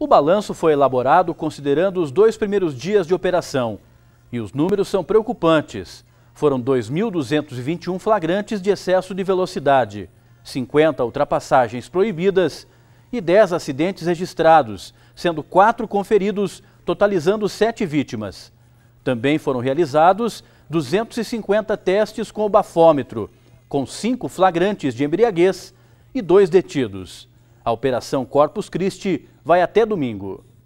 O balanço foi elaborado considerando os dois primeiros dias de operação. E os números são preocupantes. Foram 2.221 flagrantes de excesso de velocidade, 50 ultrapassagens proibidas e 10 acidentes registrados, sendo 4 conferidos, totalizando 7 vítimas. Também foram realizados 250 testes com o bafômetro, com 5 flagrantes de embriaguez e 2 detidos. A Operação Corpus Christi vai até domingo.